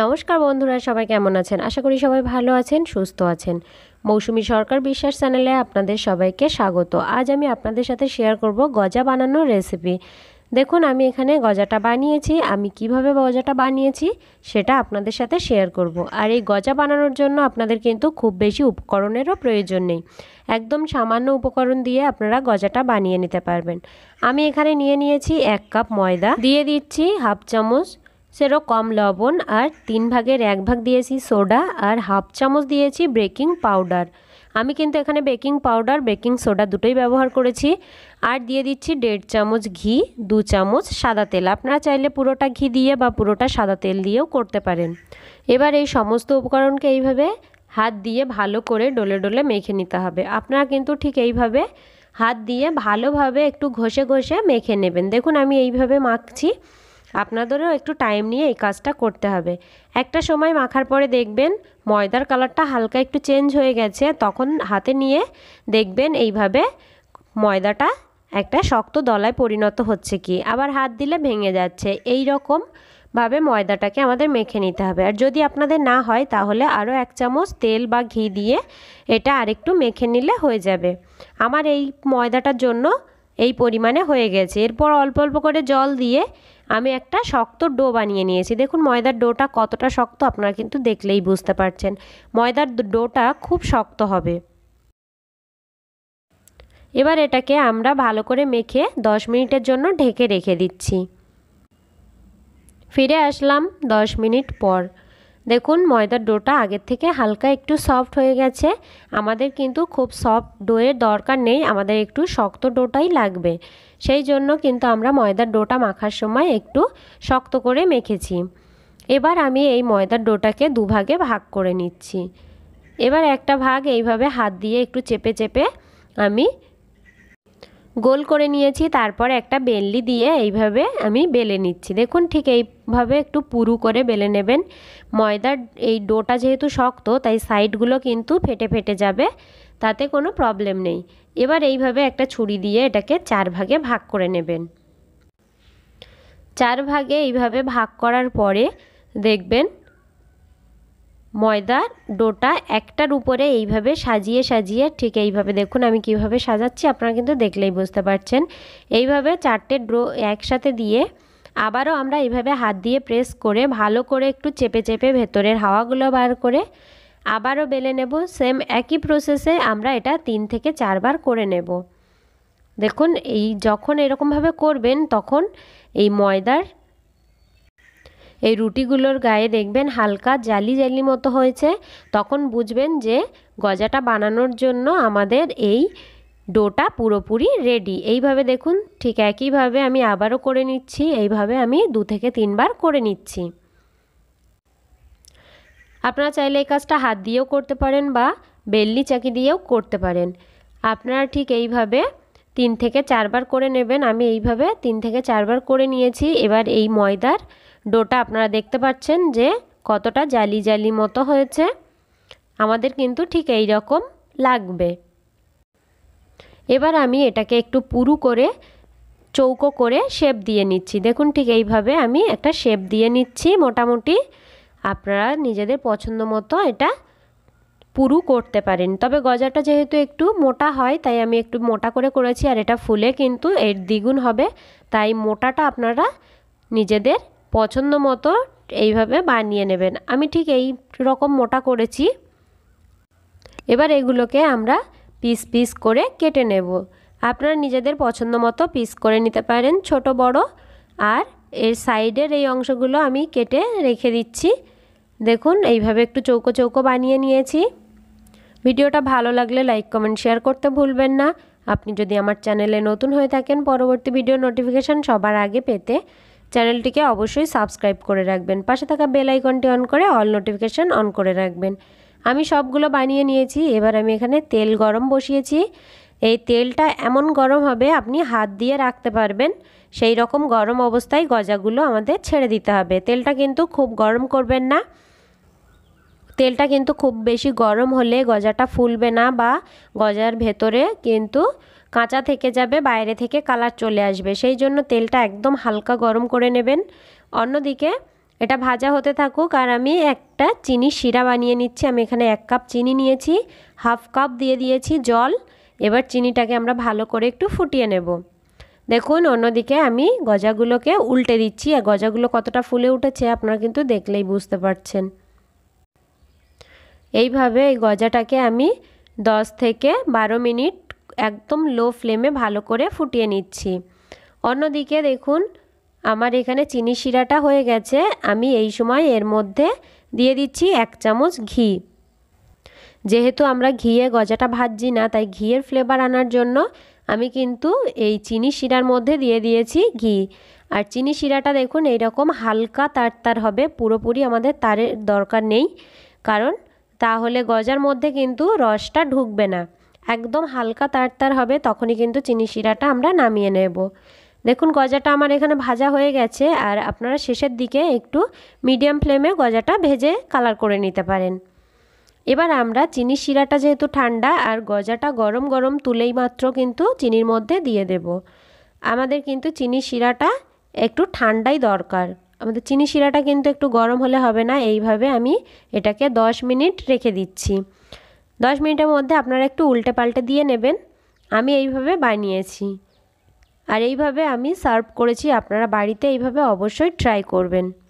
নমস্কার বন্ধুরা সবাই কেমন আছেন আশা করি সবাই ভালো আছেন সুস্থ আছেন মৌসুমি সরকার বিশ্বাস চ্যানেলে আপনাদের সবাইকে স্বাগত আজ আমি আপনাদের সাথে শেয়ার করব গজা বানানোর রেসিপি দেখুন আমি এখানে গজাটা বানিয়েছি আমি কিভাবে গজাটা বানিয়েছি সেটা আপনাদের সাথে শেয়ার করব। আর এই গজা বানানোর জন্য আপনাদের কিন্তু খুব বেশি উপকরণেরও প্রয়োজন নেই একদম সামান্য উপকরণ দিয়ে আপনারা গজাটা বানিয়ে নিতে পারবেন আমি এখানে নিয়ে নিয়েছি এক কাপ ময়দা দিয়ে দিচ্ছি হাফ চামচ সেরো কম লবণ আর তিন ভাগের এক ভাগ দিয়েছি সোডা আর হাফ চামচ দিয়েছি বেকিং পাউডার আমি কিন্তু এখানে বেকিং পাউডার বেকিং সোডা দুটোই ব্যবহার করেছি আর দিয়ে দিচ্ছি দেড় চামচ ঘি দু চামচ সাদা তেল আপনারা চাইলে পুরোটা ঘি দিয়ে বা পুরোটা সাদা তেল দিয়েও করতে পারেন এবার এই সমস্ত উপকরণকে এইভাবে হাত দিয়ে ভালো করে ডলে ডলে মেখে নিতে হবে আপনারা কিন্তু ঠিক এইভাবে হাত দিয়ে ভালোভাবে একটু ঘষে ঘষে মেখে নেবেন দেখুন আমি এইভাবে মাখছি আপনাদেরও একটু টাইম নিয়ে এই কাজটা করতে হবে একটা সময় মাখার পরে দেখবেন ময়দার কালারটা হালকা একটু চেঞ্জ হয়ে গেছে তখন হাতে নিয়ে দেখবেন এইভাবে ময়দাটা একটা শক্ত দলায় পরিণত হচ্ছে কি আবার হাত দিলে ভেঙে যাচ্ছে এই রকম ভাবে ময়দাটাকে আমাদের মেখে নিতে হবে আর যদি আপনাদের না হয় তাহলে আরও এক চামচ তেল বা ঘি দিয়ে এটা আরেকটু মেখে নিলে হয়ে যাবে আমার এই ময়দাটার জন্য এই পরিমাণে হয়ে গেছে এরপর অল্প অল্প করে জল দিয়ে আমি একটা শক্ত ডো বানিয়ে নিয়েছি দেখুন ময়দার ডোটা কতটা শক্ত আপনারা কিন্তু দেখলেই বুঝতে পারছেন ময়দার ডোটা খুব শক্ত হবে এবার এটাকে আমরা ভালো করে মেখে দশ মিনিটের জন্য ঢেকে রেখে দিচ্ছি ফিরে আসলাম দশ মিনিট পর দেখুন ময়দার ডোটা আগের থেকে হালকা একটু সফট হয়ে গেছে আমাদের কিন্তু খুব সফট ডোয়ের দরকার নেই আমাদের একটু শক্ত ডোটাই লাগবে সেই জন্য কিন্তু আমরা ময়দার ডোটা মাখার সময় একটু শক্ত করে মেখেছি এবার আমি এই ময়দার ডোটাকে দুভাগে ভাগ করে নিচ্ছি এবার একটা ভাগ এইভাবে হাত দিয়ে একটু চেপে চেপে আমি গোল করে নিয়েছি তারপর একটা বেললি দিয়ে এইভাবে আমি বেলে নিচ্ছি দেখুন ঠিক এইভাবে একটু পুরু করে বেলে নেবেন ময়দার এই ডোটা যেহেতু শক্ত তাই সাইডগুলো কিন্তু ফেটে ফেটে যাবে তাতে কোনো প্রবলেম নেই এবার এইভাবে একটা ছুরি দিয়ে এটাকে চার ভাগে ভাগ করে নেবেন চার ভাগে এইভাবে ভাগ করার পরে দেখবেন ময়দার ডোটা একটার উপরে এইভাবে সাজিয়ে সাজিয়ে ঠিক এইভাবে দেখুন আমি কিভাবে সাজাচ্ছি আপনারা কিন্তু দেখলেই বুঝতে পারছেন এইভাবে চারটে ড্রো একসাথে দিয়ে আবারও আমরা এইভাবে হাত দিয়ে প্রেস করে ভালো করে একটু চেপে চেপে ভেতরের হাওয়াগুলো বার করে আবারও বেলে নেব সেম একই প্রসেসে আমরা এটা তিন থেকে চারবার করে নেব দেখুন এই যখন এরকমভাবে করবেন তখন এই ময়দার এই রুটিগুলোর গায়ে দেখবেন হালকা জালি জালি মতো হয়েছে তখন বুঝবেন যে গজাটা বানানোর জন্য আমাদের এই ডোটা পুরোপুরি রেডি এইভাবে দেখুন ঠিক একইভাবে আমি আবারও করে নিচ্ছি এইভাবে আমি দু থেকে তিনবার করে নিচ্ছি আপনারা চাইলে এই কাজটা হাত দিয়েও করতে পারেন বা বেল্লি চাকি দিয়েও করতে পারেন আপনারা ঠিক এইভাবে তিন থেকে চারবার করে নেবেন আমি এইভাবে তিন থেকে চারবার করে নিয়েছি এবার এই ময়দার ডোটা আপনারা দেখতে পাচ্ছেন যে কতটা জালি জালি মতো হয়েছে আমাদের কিন্তু ঠিক এই রকম লাগবে এবার আমি এটাকে একটু পুরু করে চৌকো করে শেপ দিয়ে নিচ্ছি দেখুন ঠিক এইভাবে আমি একটা শেপ দিয়ে নিচ্ছি মোটামুটি আপনারা নিজেদের পছন্দ মতো এটা পুরু করতে পারেন তবে গজাটা যেহেতু একটু মোটা হয় তাই আমি একটু মোটা করে করেছি আর এটা ফুলে কিন্তু এর দ্বিগুণ হবে তাই মোটাটা আপনারা নিজেদের পছন্দ মতো এইভাবে বানিয়ে নেবেন আমি ঠিক এই রকম মোটা করেছি এবার এগুলোকে আমরা পিস পিস করে কেটে নেব আপনারা নিজেদের পছন্দ মতো পিস করে নিতে পারেন ছোট বড় আর এর সাইডের এই অংশগুলো আমি কেটে রেখে দিচ্ছি দেখুন এইভাবে একটু চৌকো চৌকো বানিয়ে নিয়েছি ভিডিওটা ভালো লাগলে লাইক কমেন্ট শেয়ার করতে ভুলবেন না আপনি যদি আমার চ্যানেলে নতুন হয়ে থাকেন পরবর্তী ভিডিও নোটিফিকেশান সবার আগে পেতে চ্যানেলটিকে অবশ্যই সাবস্ক্রাইব করে রাখবেন পাশে থাকা বেল আইকনটি অন করে অল নোটিফিকেশান অন করে রাখবেন আমি সবগুলো বানিয়ে নিয়েছি এবার আমি এখানে তেল গরম বসিয়েছি এই তেলটা এমন গরম হবে আপনি হাত দিয়ে রাখতে পারবেন সেই রকম গরম অবস্থায় গজাগুলো আমাদের ছেড়ে দিতে হবে তেলটা কিন্তু খুব গরম করবেন না তেলটা কিন্তু খুব বেশি গরম হলে গজাটা ফুলবে না বা গজার ভেতরে কিন্তু কাঁচা থেকে যাবে বাইরে থেকে কালার চলে আসবে সেই জন্য তেলটা একদম হালকা গরম করে নেবেন অন্যদিকে এটা ভাজা হতে থাকুক আর আমি একটা চিনি শিরা বানিয়ে নিচ্ছি আমি এখানে এক কাপ চিনি নিয়েছি হাফ কাপ দিয়ে দিয়েছি জল এবার চিনিটাকে আমরা ভালো করে একটু ফুটিয়ে নেব দেখুন অন্যদিকে আমি গজাগুলোকে উল্টে দিচ্ছি আর গজাগুলো কতটা ফুলে উঠেছে আপনারা কিন্তু দেখলেই বুঝতে পারছেন এইভাবে এই গজাটাকে আমি দশ থেকে বারো মিনিট একদম লো ফ্লেমে ভালো করে ফুটিয়ে নিচ্ছি অন্যদিকে দেখুন আমার এখানে চিনি শিরাটা হয়ে গেছে আমি এই সময় এর মধ্যে দিয়ে দিচ্ছি এক চামচ ঘি যেহেতু আমরা ঘিয়ে গজাটা ভাজছি না তাই ঘিয়ের ফ্লেভার আনার জন্য আমি কিন্তু এই চিনি শিরার মধ্যে দিয়ে দিয়েছি ঘি আর চিনি শিরাটা দেখুন এইরকম হালকা তার তার হবে পুরোপুরি আমাদের তারের দরকার নেই কারণ তাহলে গজার মধ্যে কিন্তু রসটা ঢুকবে না একদম হালকা তারতার হবে তখনই কিন্তু চিনি শিরাটা আমরা নামিয়ে নেব দেখুন গজাটা আমার এখানে ভাজা হয়ে গেছে আর আপনারা শেষের দিকে একটু মিডিয়াম ফ্লেমে গজাটা ভেজে কালার করে নিতে পারেন এবার আমরা চিনি শিরাটা যেহেতু ঠান্ডা আর গজাটা গরম গরম তুলেই মাত্র কিন্তু চিনির মধ্যে দিয়ে দেব আমাদের কিন্তু চিনি শিরাটা একটু ঠান্ডাই দরকার আমাদের চিনি শিরাটা কিন্তু একটু গরম হলে হবে না এইভাবে আমি এটাকে 10 মিনিট রেখে দিচ্ছি দশ মিনিটের মধ্যে আপনারা একটু উল্টে পাল্টে দিয়ে নেবেন আমি এইভাবে বানিয়েছি আর এইভাবে আমি সার্ভ করেছি আপনারা বাড়িতে এইভাবে অবশ্যই ট্রাই করবেন